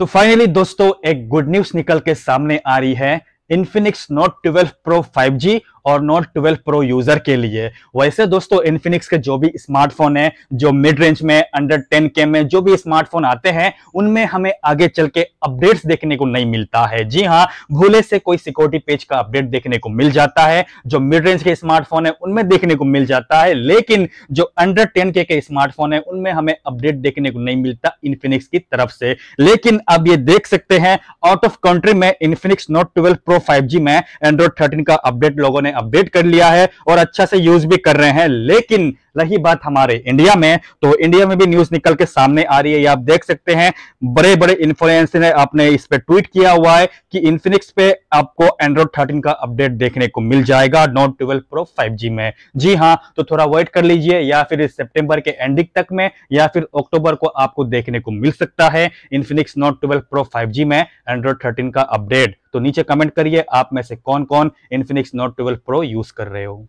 तो फाइनली दोस्तों एक गुड न्यूज निकल के सामने आ रही है Infinix Note twelve Pro 5G और नोट ट्वेल्व प्रो यूजर के लिए वैसे दोस्तों इन्फिनिक्स के जो भी स्मार्टफोन है जो मिड रेंज में अंडर टेन के में जो भी स्मार्टफोन आते हैं उनमें हमें आगे चल के अपडेट्स देखने को नहीं मिलता है जी हाँ भूले से कोई सिक्योरिटी पेज का अपडेट देखने को मिल जाता है जो मिड रेंज के स्मार्टफोन है उनमें देखने को मिल जाता है लेकिन जो अंडर टेन के, के स्मार्टफोन है उनमें हमें अपडेट देखने को नहीं मिलता इन्फिनिक्स की तरफ से लेकिन अब ये देख सकते हैं आउट ऑफ कंट्री में Infinix Note twelve Pro 5G में एंड्रॉइड 13 का अपडेट लोगों ने अपडेट कर लिया है और अच्छा से यूज भी कर रहे हैं लेकिन रही बात हमारे इंडिया में तो इंडिया में भी न्यूज निकल के सामने आ रही है आप देख सकते हैं बड़े बड़े इन्फ्लुएंस ने आपने इस पे ट्वीट किया हुआ है कि इन्फिनिक्स पे आपको एंड्रॉइड थर्टीन का अपडेट देखने को मिल जाएगा नोट ट्वेल्व प्रो फाइव में जी हाँ तो थोड़ा वेट कर लीजिए या फिर इस सेप्टेम्बर के एंडिंग तक में या फिर अक्टूबर को आपको देखने को मिल सकता है Infinix Note twelve Pro five में एंड्रॉइड थर्टीन का अपडेट तो नीचे कमेंट करिए आप में से कौन कौन Infinix Note twelve Pro use कर रहे हो